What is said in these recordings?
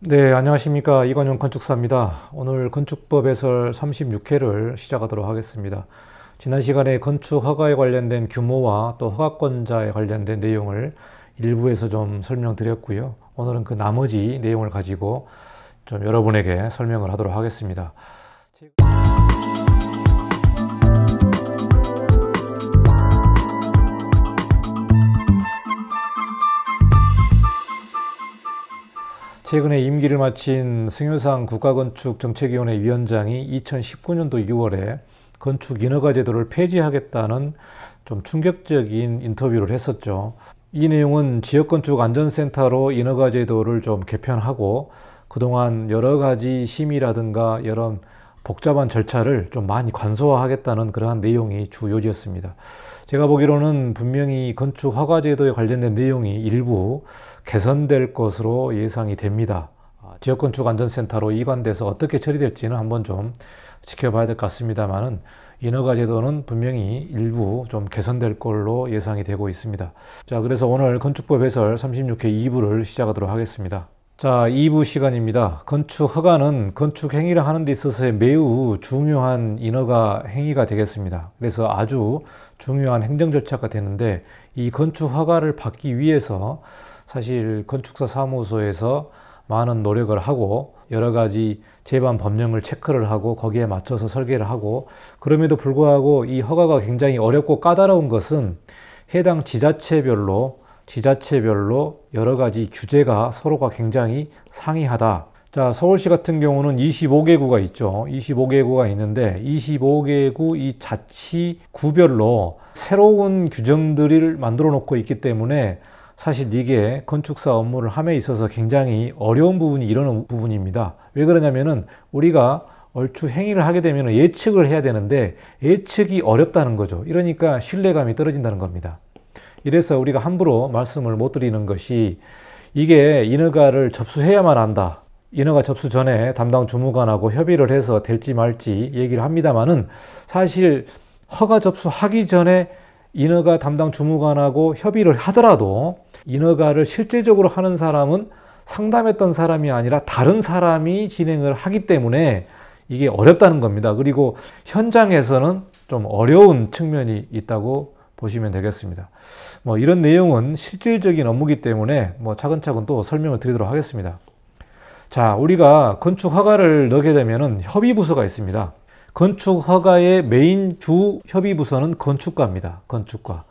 네, 안녕하십니까. 이관용 건축사입니다. 오늘 건축법 해설 36회를 시작하도록 하겠습니다. 지난 시간에 건축 허가에 관련된 규모와 또 허가권자에 관련된 내용을 일부에서 좀 설명드렸고요. 오늘은 그 나머지 내용을 가지고 좀 여러분에게 설명을 하도록 하겠습니다. 최근에 임기를 마친 승효상 국가건축정책위원회 위원장이 2019년도 6월에 건축인허가 제도를 폐지하겠다는 좀 충격적인 인터뷰를 했었죠. 이 내용은 지역건축안전센터로 인허가 제도를 좀 개편하고 그동안 여러 가지 심의라든가 이런 복잡한 절차를 좀 많이 관소화하겠다는 그러한 내용이 주 요지였습니다. 제가 보기로는 분명히 건축 허가 제도에 관련된 내용이 일부 개선될 것으로 예상이 됩니다. 아, 지역건축안전센터로 이관돼서 어떻게 처리될지는 한번 좀 지켜봐야 될 것 같습니다만은 인허가 제도는 분명히 일부 좀 개선될 걸로 예상이 되고 있습니다. 자, 그래서 오늘 건축법 해설 36회 2부를 시작하도록 하겠습니다. 자, 2부 시간입니다. 건축 허가는 건축 행위를 하는 데 있어서 매우 중요한 인허가 행위가 되겠습니다. 그래서 아주 중요한 행정 절차가 되는데 이 건축 허가를 받기 위해서 사실 건축사 사무소에서 많은 노력을 하고 여러 가지 제반 법령을 체크를 하고 거기에 맞춰서 설계를 하고 그럼에도 불구하고 이 허가가 굉장히 어렵고 까다로운 것은 해당 지자체별로 지자체별로 여러 가지 규제가 서로가 굉장히 상이하다. 자, 서울시 같은 경우는 25개구가 있죠. 25개구가 있는데 25개구 이 자치구별로 새로운 규정들을 만들어 놓고 있기 때문에 사실 이게 건축사 업무를 함에 있어서 굉장히 어려운 부분이 이런 부분입니다. 왜 그러냐면은 우리가 얼추 행위를 하게 되면 예측을 해야 되는데 예측이 어렵다는 거죠. 이러니까 신뢰감이 떨어진다는 겁니다. 이래서 우리가 함부로 말씀을 못 드리는 것이 이게 인허가를 접수해야만 한다. 인허가 접수 전에 담당 주무관하고 협의를 해서 될지 말지 얘기를 합니다만은 사실 허가 접수하기 전에 인허가 담당 주무관하고 협의를 하더라도 인허가를 실질적으로 하는 사람은 상담했던 사람이 아니라 다른 사람이 진행을 하기 때문에 이게 어렵다는 겁니다. 그리고 현장에서는 좀 어려운 측면이 있다고 보시면 되겠습니다. 뭐 이런 내용은 실질적인 업무기 때문에 뭐 차근차근 또 설명을 드리도록 하겠습니다. 자, 우리가 건축 허가를 넣게 되면은 협의 부서가 있습니다. 건축 허가의 메인 주 협의 부서는 건축가입니다건축가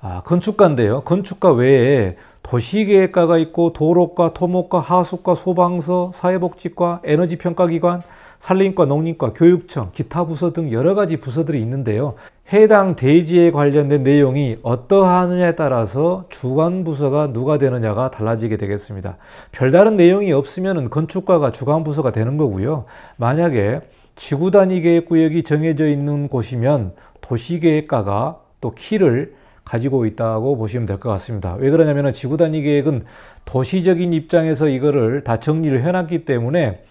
아, 건축가인데요건축가 외에 도시계획과가 있고 도로과, 토목과, 하수과, 소방서, 사회복지과, 에너지평가기관, 산림과, 농림과, 교육청, 기타 부서 등 여러 가지 부서들이 있는데요. 해당 대지에 관련된 내용이 어떠하느냐에 따라서 주관 부서가 누가 되느냐가 달라지게 되겠습니다. 별다른 내용이 없으면 건축과가 주관 부서가 되는 거고요. 만약에 지구단위 계획구역이 정해져 있는 곳이면 도시계획가가 또 키를 가지고 있다고 보시면 될 것 같습니다. 왜 그러냐면 지구단위 계획은 도시적인 입장에서 이거를 다 정리를 해놨기 때문에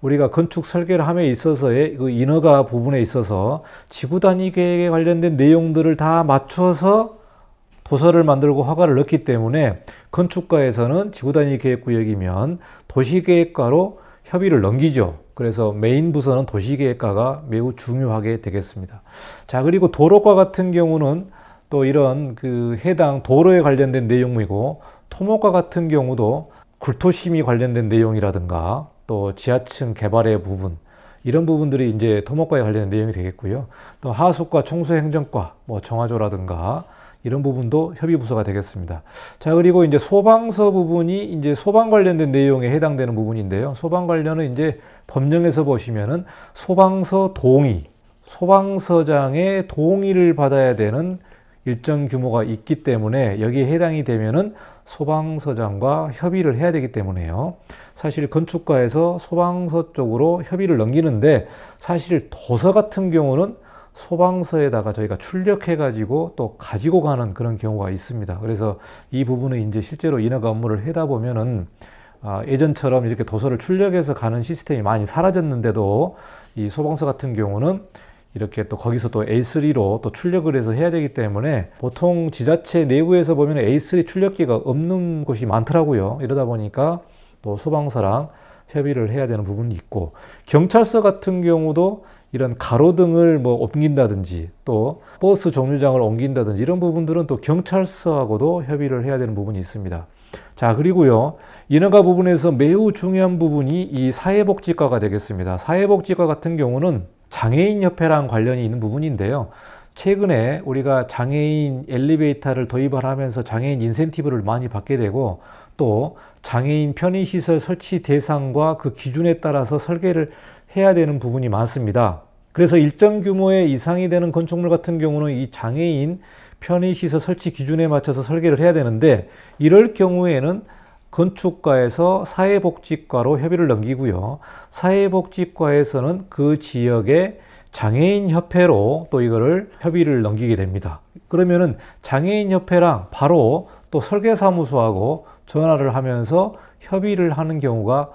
우리가 건축 설계를 함에 있어서의 그 인허가 부분에 있어서 지구단위 계획에 관련된 내용들을 다 맞춰서 도서를 만들고 허가를 넣기 때문에 건축가에서는 지구단위 계획구역이면 도시계획가로 협의를 넘기죠. 그래서 메인 부서는 도시계획과가 매우 중요하게 되겠습니다. 자, 그리고 도로과 같은 경우는 또 이런 그 해당 도로에 관련된 내용이고 토목과 같은 경우도 굴토심이 관련된 내용이라든가 또 지하층 개발의 부분 이런 부분들이 이제 토목과에 관련된 내용이 되겠고요. 또 하수과, 청소행정과, 뭐 정화조라든가 이런 부분도 협의 부서가 되겠습니다. 자, 그리고 이제 소방서 부분이 이제 소방 관련된 내용에 해당되는 부분인데요. 소방 관련은 이제 법령에서 보시면은 소방서 동의, 소방서장의 동의를 받아야 되는 일정 규모가 있기 때문에 여기에 해당이 되면은 소방서장과 협의를 해야 되기 때문에요. 사실 건축가에서 소방서 쪽으로 협의를 넘기는데 사실 도서 같은 경우는 소방서에다가 저희가 출력해 가지고 또 가지고 가는 그런 경우가 있습니다. 그래서 이 부분은 이제 실제로 인허가 업무를 해다 보면은 아, 예전처럼 이렇게 도서를 출력해서 가는 시스템이 많이 사라졌는데도 이 소방서 같은 경우는 이렇게 또 거기서 또 A3로 또 출력을 해서 해야 되기 때문에 보통 지자체 내부에서 보면 A3 출력기가 없는 곳이 많더라고요. 이러다 보니까 또 소방서랑 협의를 해야 되는 부분이 있고 경찰서 같은 경우도 이런 가로등을 뭐 옮긴다든지 또 버스 정류장을 옮긴다든지 이런 부분들은 또 경찰서하고도 협의를 해야 되는 부분이 있습니다. 자, 그리고요. 인허가 부분에서 매우 중요한 부분이 이 사회복지과가 되겠습니다. 사회복지과 같은 경우는 장애인협회랑 관련이 있는 부분인데요. 최근에 우리가 장애인 엘리베이터를 도입을 하면서 장애인 인센티브를 많이 받게 되고 또 장애인 편의시설 설치 대상과 그 기준에 따라서 설계를 해야 되는 부분이 많습니다. 그래서 일정 규모의 이상이 되는 건축물 같은 경우는 이 장애인 편의시설 설치 기준에 맞춰서 설계를 해야 되는데 이럴 경우에는 건축과에서 사회복지과로 협의를 넘기고요. 사회복지과에서는 그 지역의 장애인 협회로 또 이거를 협의를 넘기게 됩니다. 그러면은 장애인 협회랑 바로 또 설계사무소하고 전화를 하면서 협의를 하는 경우가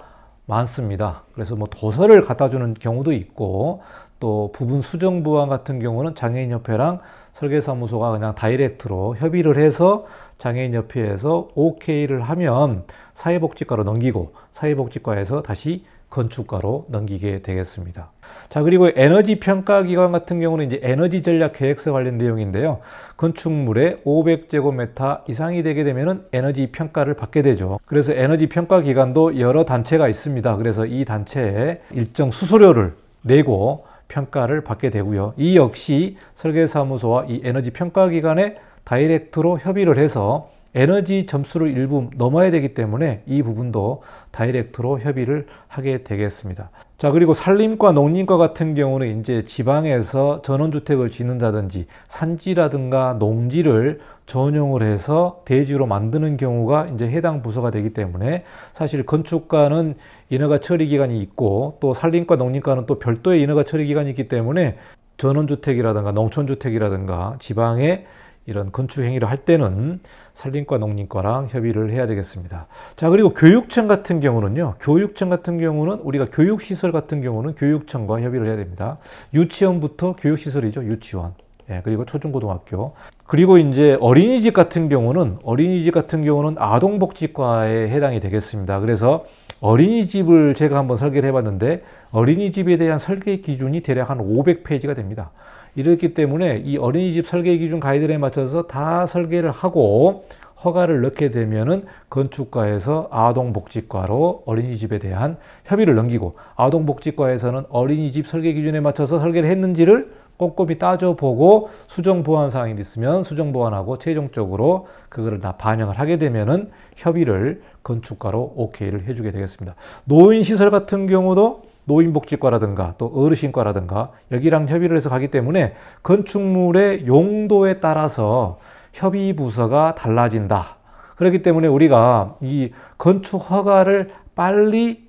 많습니다. 그래서 뭐 도서를 갖다 주는 경우도 있고 또 부분 수정 부안 같은 경우는 장애인 협회랑 설계사무소가 그냥 다이렉트로 협의를 해서 장애인협회에서 OK를 하면 사회복지과로 넘기고 사회복지과에서 다시 건축가로 넘기게 되겠습니다. 자, 그리고 에너지 평가 기관 같은 경우는 이제 에너지 전략 계획서 관련 내용인데요. 건축물의 500제곱미터 이상이 되게 되면 에너지 평가를 받게 되죠. 그래서 에너지 평가 기관도 여러 단체가 있습니다. 그래서 이 단체에 일정 수수료를 내고 평가를 받게 되고요. 이 역시 설계사무소와 이 에너지 평가기관에 다이렉트로 협의를 해서 에너지 점수를 일부 넘어야 되기 때문에 이 부분도 다이렉트로 협의를 하게 되겠습니다. 자, 그리고 산림과 농림과 같은 경우는 이제 지방에서 전원주택을 짓는다든지 산지라든가 농지를 전용을 해서 대지로 만드는 경우가 이제 해당 부서가 되기 때문에 사실 건축가는 인허가 처리 기간이 있고 또 산림과 농림과는 또 별도의 인허가 처리 기간이 있기 때문에 전원주택이라든가 농촌주택이라든가 지방에 이런 건축 행위를 할 때는 산림과 농림과랑 협의를 해야 되겠습니다. 자, 그리고 교육청 같은 경우는요. 교육청 같은 경우는 우리가 교육시설 같은 경우는 교육청과 협의를 해야 됩니다. 유치원부터 교육시설이죠. 유치원. 예, 그리고 초중고등학교. 그리고 이제 어린이집 같은 경우는 어린이집 같은 경우는 아동복지과에 해당이 되겠습니다. 그래서 어린이집을 제가 한번 설계를 해봤는데 어린이집에 대한 설계 기준이 대략 한 500페이지가 됩니다. 이렇기 때문에 이 어린이집 설계 기준 가이드라에 맞춰서 다 설계를 하고 허가를 넣게 되면은 건축과에서 아동복지과로 어린이집에 대한 협의를 넘기고 아동복지과에서는 어린이집 설계 기준에 맞춰서 설계를 했는지를 꼼꼼히 따져보고 수정 보완 사항이 있으면 수정 보완하고 최종적으로 그거를 다 반영을 하게 되면은 협의를 건축가로 오케이를 해주게 되겠습니다. 노인 시설 같은 경우도 노인복지과라든가 또 어르신과라든가 여기랑 협의를 해서 가기 때문에 건축물의 용도에 따라서 협의 부서가 달라진다. 그렇기 때문에 우리가 이 건축 허가를 빨리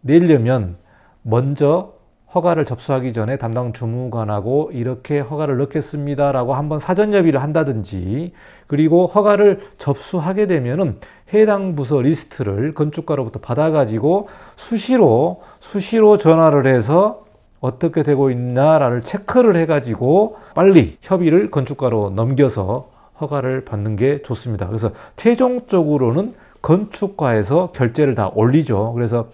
내려면 먼저 허가를 접수하기 전에 담당 주무관하고 이렇게 허가를 넣겠습니다라고 한번 사전 협의를 한다든지 그리고 허가를 접수하게 되면은 해당 부서 리스트를 건축가로부터 받아가지고 수시로 수시로 전화를 해서 어떻게 되고 있나를 라 체크를 해가지고 빨리 협의를 건축가로 넘겨서 허가를 받는 게 좋습니다. 그래서 최종적으로는 건축가에서 결제를 다 올리죠. 그래서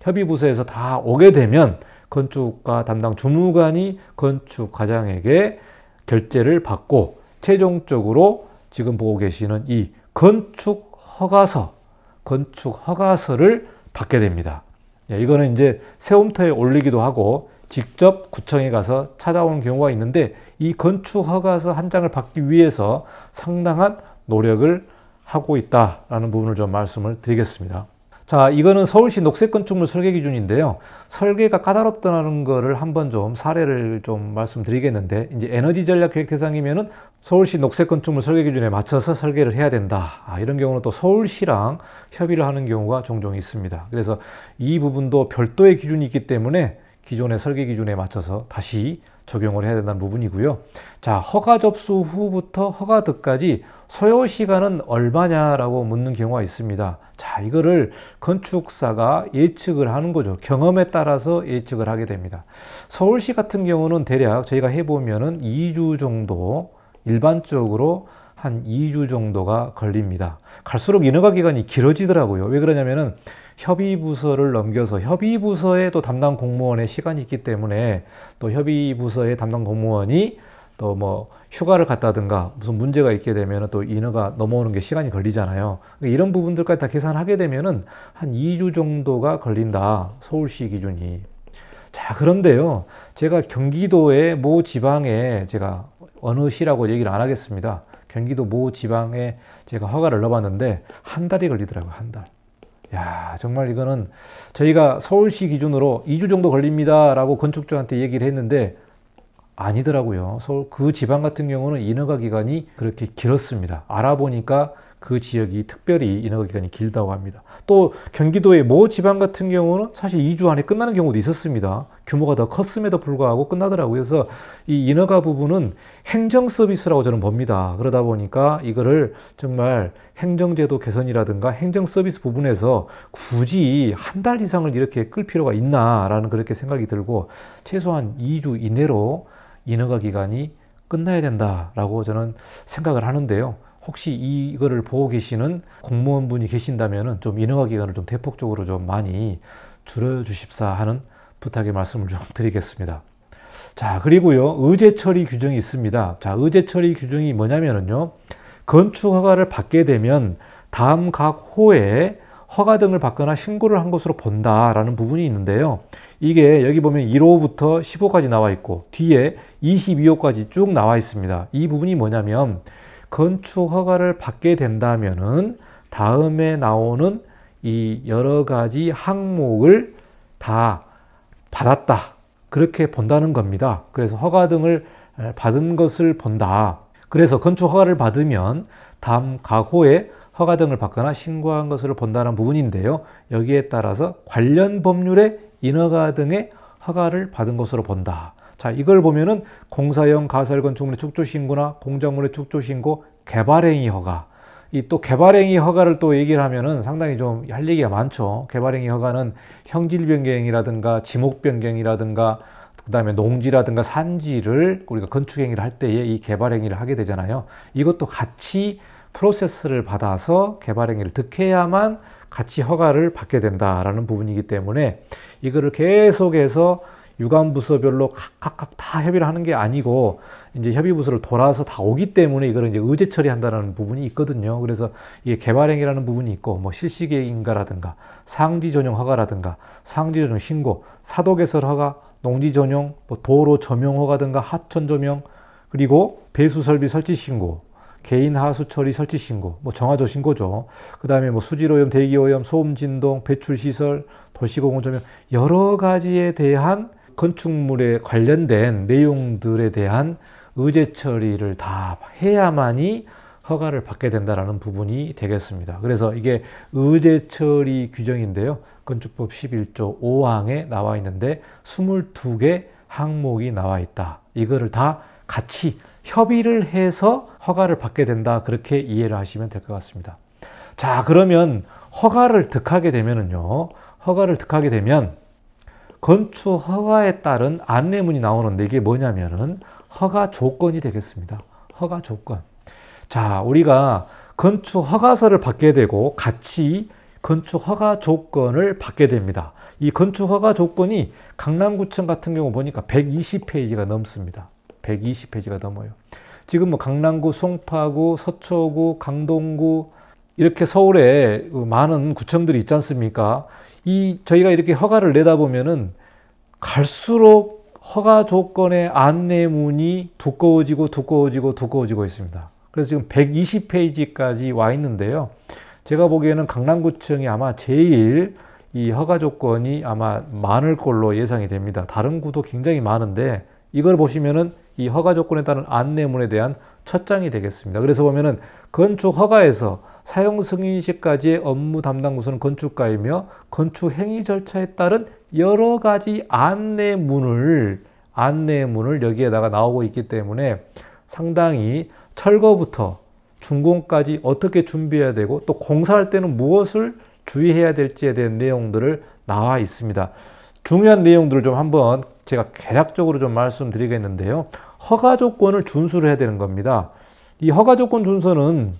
협의부서에서 다 오게 되면 건축가 담당 주무관이 건축과장에게 결제를 받고 최종적으로 지금 보고 계시는 이 건축 허가서, 건축 허가서를 받게 됩니다. 예, 이거는 이제 세움터에 올리기도 하고 직접 구청에 가서 찾아오 경우가 있는데 이 건축 허가서 한 장을 받기 위해서 상당한 노력을 하고 있다라는 부분을 좀 말씀을 드리겠습니다. 자, 이거는 서울시 녹색 건축물 설계 기준인데요. 설계가 까다롭다는 거를 한번 좀 사례를 좀 말씀드리겠는데, 이제 에너지 전략 계획 대상이면은 서울시 녹색 건축물 설계 기준에 맞춰서 설계를 해야 된다. 아, 이런 경우는 또 서울시랑 협의를 하는 경우가 종종 있습니다. 그래서 이 부분도 별도의 기준이 있기 때문에 기존의 설계 기준에 맞춰서 다시 적용을 해야 된다는 부분이고요. 자, 허가 접수 후부터 허가 득까지 소요 시간은 얼마냐라고 묻는 경우가 있습니다. 자, 이거를 건축사가 예측을 하는 거죠. 경험에 따라서 예측을 하게 됩니다. 서울시 같은 경우는 대략 저희가 해보면은 2주 정도 일반적으로 한 2주 정도가 걸립니다. 갈수록 인허가 기간이 길어지더라고요. 왜 그러냐면은 협의부서를 넘겨서 협의부서에 또 담당 공무원의 시간이 있기 때문에 또 협의부서의 담당 공무원이 또 뭐 휴가를 갔다든가 무슨 문제가 있게 되면 또 인허가 넘어오는 게 시간이 걸리잖아요. 그러니까 이런 부분들까지 다 계산하게 되면은 한 2주 정도가 걸린다. 서울시 기준이. 자, 그런데요. 제가 경기도의 모 지방에 제가 어느 시라고 얘기를 안 하겠습니다. 경기도 모 지방에 제가 허가를 넣어봤는데 한 달이 걸리더라고요. 한 달. 야 정말 이거는 저희가 서울시 기준으로 2주 정도 걸립니다 라고 건축주한테 얘기를 했는데 아니더라고요. 서울 그 지방 같은 경우는 인허가 기간이 그렇게 길었습니다. 알아보니까 그 지역이 특별히 인허가기간이 길다고 합니다. 또 경기도의 모 지방 같은 경우는 사실 2주 안에 끝나는 경우도 있었습니다. 규모가 더 컸음에도 불구하고 끝나더라고요. 그래서 이 인허가 부분은 행정 서비스라고 저는 봅니다. 그러다 보니까 이거를 정말 행정제도 개선이라든가 행정 서비스 부분에서 굳이 한 달 이상을 이렇게 끌 필요가 있나라는 그렇게 생각이 들고 최소한 2주 이내로 인허가 기간이 끝나야 된다라고 저는 생각을 하는데요. 혹시 이거를 보고 계시는 공무원분이 계신다면 좀 인허가 기간을 좀 대폭적으로 좀 많이 줄여주십사 하는 부탁의 말씀을 좀 드리겠습니다. 자, 그리고요. 의제 처리 규정이 있습니다. 자, 의제 처리 규정이 뭐냐면요 건축 허가를 받게 되면 다음 각 호에 허가 등을 받거나 신고를 한 것으로 본다라는 부분이 있는데요. 이게 여기 보면 1호부터 10호까지 나와 있고 뒤에 22호까지 쭉 나와 있습니다. 이 부분이 뭐냐면 건축 허가를 받게 된다면은 다음에 나오는 이 여러 가지 항목을 다 받았다. 그렇게 본다는 겁니다. 그래서 허가 등을 받은 것을 본다. 그래서 건축 허가를 받으면 다음 과호에 허가 등을 받거나 신고한 것을 본다는 부분인데요. 여기에 따라서 관련 법률의 인허가 등의 허가를 받은 것으로 본다. 자, 이걸 보면은 공사형 가설 건축물의 축조 신고나 공작물의 축조 신고, 개발행위 허가. 이 또 개발행위 허가를 또 얘기를 하면은 상당히 좀 할 얘기가 많죠. 개발행위 허가는 형질 변경이라든가 지목 변경이라든가 그다음에 농지라든가 산지를 우리가 건축행위를 할 때에 이 개발행위를 하게 되잖아요. 이것도 같이 프로세스를 받아서 개발행위를 득해야만 같이 허가를 받게 된다라는 부분이기 때문에 이거를 계속해서 유관 부서별로 각각각 다 협의를 하는 게 아니고 이제 협의 부서를 돌아서 다 오기 때문에 이거를 이제 의제 처리한다는 부분이 있거든요. 그래서 이게 개발행위라는 부분이 있고 뭐 실시계획인가라든가 상지 전용 허가라든가 상지 전용 신고, 사도 개설 허가, 농지 전용, 뭐 도로 점용 허가든가 하천 조명 그리고 배수 설비 설치 신고, 개인 하수 처리 설치 신고, 뭐 정화조 신고죠. 그 다음에 뭐 수질 오염, 대기 오염, 소음 진동, 배출 시설, 도시공원 조명 여러 가지에 대한 건축물에 관련된 내용들에 대한 의제 처리를 다 해야만이 허가를 받게 된다라는 부분이 되겠습니다. 그래서 이게 의제 처리 규정인데요. 건축법 11조 5항에 나와 있는데 22개 항목이 나와 있다. 이거를 다 같이 협의를 해서 허가를 받게 된다. 그렇게 이해를 하시면 될 것 같습니다. 자, 그러면 허가를 득하게 되면은요. 허가를 득하게 되면 건축 허가에 따른 안내문이 나오는데 이게 뭐냐면은 허가 조건이 되겠습니다. 허가 조건. 자, 우리가 건축 허가서를 받게 되고 같이 건축 허가 조건을 받게 됩니다. 이 건축 허가 조건이 강남구청 같은 경우 보니까 120페이지가 넘습니다. 120페이지가 넘어요. 지금 뭐 강남구, 송파구, 서초구, 강동구 이렇게 서울에 많은 구청들이 있지 않습니까? 이 저희가 이렇게 허가를 내다보면은 갈수록 허가 조건의 안내문이 두꺼워지고 두꺼워지고 두꺼워지고 있습니다. 그래서 지금 120페이지까지 와 있는데요. 제가 보기에는 강남구청이 아마 제일 이 허가 조건이 아마 많을 걸로 예상이 됩니다. 다른 구도 굉장히 많은데 이걸 보시면은 이 허가 조건에 따른 안내문에 대한 첫 장이 되겠습니다. 그래서 보면은 건축 허가에서 사용 승인 시까지의 업무 담당 부서는 건축가이며 건축 행위 절차에 따른 여러 가지 안내문을 안내문을 여기에다가 나오고 있기 때문에 상당히 철거부터 준공까지 어떻게 준비해야 되고 또 공사할 때는 무엇을 주의해야 될지에 대한 내용들을 나와 있습니다. 중요한 내용들을 좀 한번 제가 개략적으로 좀 말씀드리겠는데요. 허가 조건을 준수를 해야 되는 겁니다. 이 허가 조건 준수는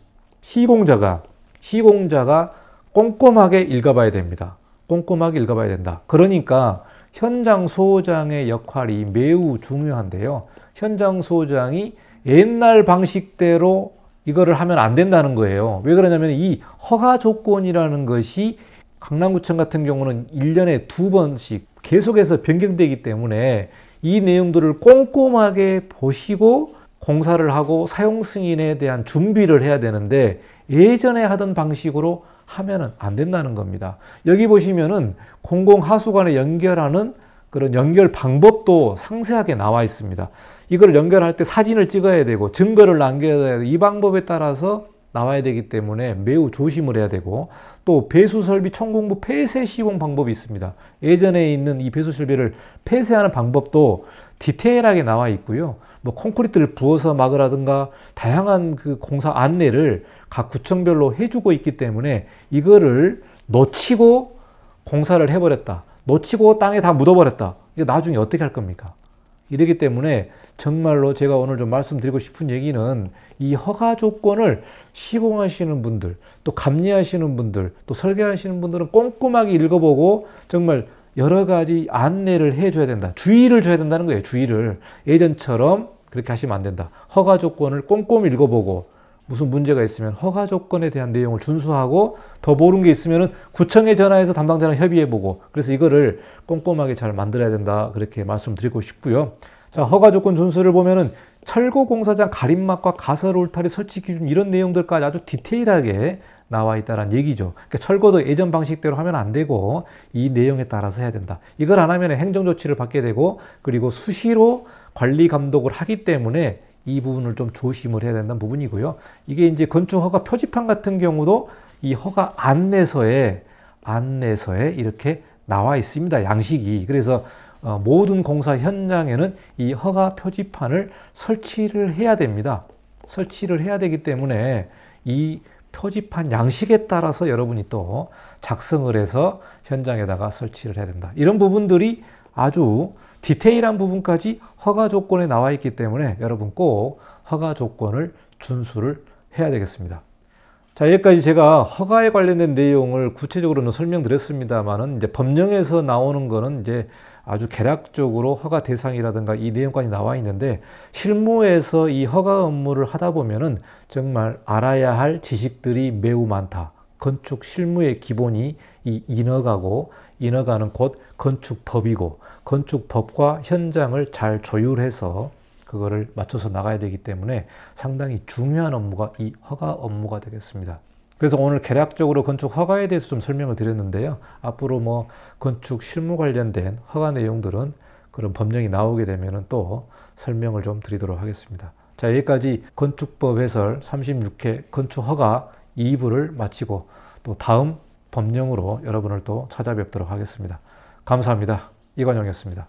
시공자가 시공자가 꼼꼼하게 읽어봐야 됩니다. 꼼꼼하게 읽어봐야 된다. 그러니까 현장 소장의 역할이 매우 중요한데요. 현장 소장이 옛날 방식대로 이거를 하면 안 된다는 거예요. 왜 그러냐면 이 허가 조건이라는 것이 강남구청 같은 경우는 1년에 두 번씩 계속해서 변경되기 때문에 이 내용들을 꼼꼼하게 보시고 공사를 하고 사용 승인에 대한 준비를 해야 되는데 예전에 하던 방식으로 하면은 안 된다는 겁니다. 여기 보시면은 공공 하수관에 연결하는 그런 연결 방법도 상세하게 나와 있습니다. 이걸 연결할 때 사진을 찍어야 되고 증거를 남겨야 되고 이 방법에 따라서 나와야 되기 때문에 매우 조심을 해야 되고 또 배수 설비 청공부 폐쇄 시공 방법이 있습니다. 예전에 있는 이 배수 설비를 폐쇄하는 방법도 디테일하게 나와 있고요. 뭐 콘크리트를 부어서 막으라든가 다양한 그 공사 안내를 각 구청별로 해주고 있기 때문에 이거를 놓치고 공사를 해버렸다. 놓치고 땅에 다 묻어버렸다. 이거 나중에 어떻게 할 겁니까? 이러기 때문에 정말로 제가 오늘 좀 말씀드리고 싶은 얘기는 이 허가 조건을 시공하시는 분들, 또 감리하시는 분들, 또 설계하시는 분들은 꼼꼼하게 읽어보고 정말 여러 가지 안내를 해줘야 된다. 주의를 줘야 된다는 거예요. 주의를. 예전처럼 그렇게 하시면 안 된다. 허가 조건을 꼼꼼히 읽어보고 무슨 문제가 있으면 허가 조건에 대한 내용을 준수하고 더 모르는 게 있으면 구청에 전화해서 담당자랑 협의해보고 그래서 이거를 꼼꼼하게 잘 만들어야 된다 그렇게 말씀드리고 싶고요. 자 허가 조건 준수를 보면은 철거 공사장 가림막과 가설 울타리 설치 기준 이런 내용들까지 아주 디테일하게 나와 있다는 얘기죠. 그러니까 철거도 예전 방식대로 하면 안 되고 이 내용에 따라서 해야 된다. 이걸 안 하면 행정 조치를 받게 되고 그리고 수시로 관리 감독을 하기 때문에 이 부분을 좀 조심을 해야 된다는 부분이고요. 이게 이제 건축 허가 표지판 같은 경우도 이 허가 안내서에 안내서에 이렇게 나와 있습니다. 양식이. 그래서 어, 모든 공사 현장에는 이 허가 표지판을 설치를 해야 됩니다. 설치를 해야 되기 때문에 이 표지판 양식에 따라서 여러분이 또 작성을 해서 현장에다가 설치를 해야 된다. 이런 부분들이 아주 디테일한 부분까지 허가 조건에 나와 있기 때문에 여러분 꼭 허가 조건을 준수를 해야 되겠습니다. 자, 여기까지 제가 허가에 관련된 내용을 구체적으로는 설명드렸습니다만은 이제 법령에서 나오는 거는 이제 아주 개략적으로 허가 대상이라든가 이 내용까지 나와 있는데 실무에서 이 허가 업무를 하다 보면은 정말 알아야 할 지식들이 매우 많다. 건축 실무의 기본이 이 인허가고 인허가는 곧 건축법이고 건축법과 현장을 잘 조율해서 그거를 맞춰서 나가야 되기 때문에 상당히 중요한 업무가 이 허가 업무가 되겠습니다. 그래서 오늘 개략적으로 건축 허가에 대해서 좀 설명을 드렸는데요. 앞으로 뭐 건축 실무 관련된 허가 내용들은 그런 법령이 나오게 되면 또 설명을 좀 드리도록 하겠습니다. 자 여기까지 건축법 해설 36회 건축 허가 2부를 마치고 또 다음 법령으로 여러분을 또 찾아뵙도록 하겠습니다. 감사합니다. 이관영이었습니다.